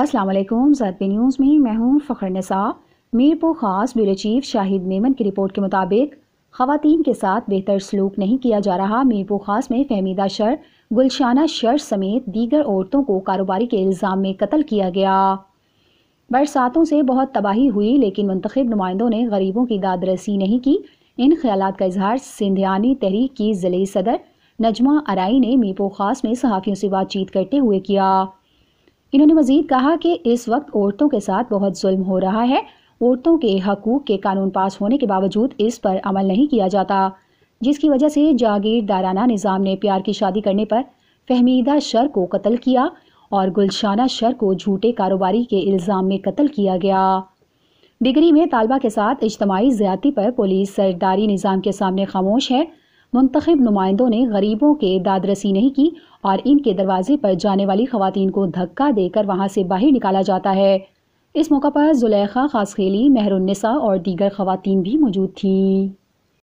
Aslam news में मैं हूँ फ़खर नसा मीरपुर ख़ास ब्यूरो चीफ शाहिद मेमन की रिपोर्ट के मुताबिक ख़वातीन के साथ बेहतर सलूक नहीं किया जा रहा मीरपुर ख़ास में फहमीदा शर गुलशाना शर समेत दीगर औरतों को कारोबारी के इल्ज़ाम में कत्ल किया गया बरसातों से बहुत तबाही हुई लेकिन मंतखब नुमाइंदों ने गरीबों की दादरसी नहीं की इन ख्याल का इजहार सिंधियानी तहरीक की ज़िले सदर नजमा अराई ने मीरपुर ख़ास में सहाफ़ियों से बातचीत करते हुए किया इन्होंने मजीद कहा कि इस वक्त औरतों के साथ बहुत जुल्म हो रहा है औरतों के हकूक़ के कानून पास होने के बावजूद इस पर अमल नहीं किया जाता जिसकी वजह से जागीरदाराना निज़ाम ने प्यार की शादी करने पर फहमीदा शर को कत्ल किया और गुलशाना शर को झूठे कारोबारी के इल्ज़ाम में कत्ल किया गया डिग्री में तालबा के साथ इज्तमाही ज़्यादती पर पुलिस सरदारी निज़ाम के सामने खामोश है मुंतखब नुमाइंदों ने गरीबों के दादरसी नहीं की और इनके दरवाजे पर जाने वाली खातन को धक्का देकर वहाँ से बाहर निकाला जाता है इस मौका पर जुलेखा खासखेली मेहरुन्निसा और दीगर खातन भी मौजूद थीं